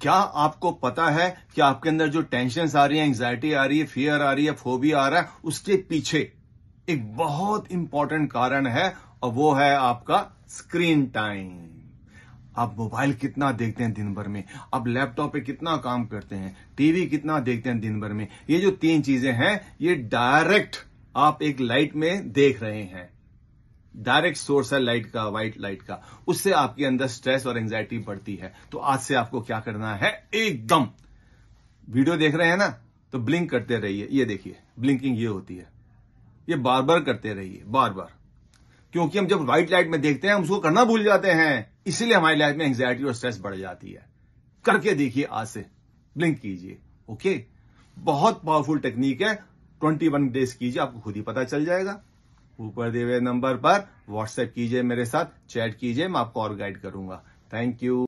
क्या आपको पता है कि आपके अंदर जो टेंशन आ रही है एंग्जाइटी आ रही है फियर आ रही है फोबिया आ रहा है उसके पीछे एक बहुत इंपॉर्टेंट कारण है और वो है आपका स्क्रीन टाइम आप मोबाइल कितना देखते हैं दिन भर में आप लैपटॉप पे कितना काम करते हैं टीवी कितना देखते हैं दिन भर में ये जो तीन चीजें हैं ये डायरेक्ट आप एक लाइट में देख रहे हैं डायरेक्ट सोर्स है लाइट का व्हाइट लाइट का उससे आपके अंदर स्ट्रेस और एंजाइटी बढ़ती है तो आज से आपको क्या करना है एकदम वीडियो देख रहे हैं ना तो ब्लिंक करते रहिए ये देखिए ब्लिंकिंग ये होती है ये बार बार करते रहिए बार बार क्योंकि हम जब व्हाइट लाइट में देखते हैं हम उसको करना भूल जाते हैं इसीलिए हमारी लाइफ में एंग्जाइटी और स्ट्रेस बढ़ जाती है करके देखिए आज से ब्लिंक कीजिए ओके बहुत पावरफुल टेक्निक है ट्वेंटी वन डेज कीजिए आपको खुद ही पता चल जाएगा ऊपर दिए हुए नंबर पर व्हाट्सएप कीजिए मेरे साथ चैट कीजिए मैं आपको और गाइड करूंगा थैंक यू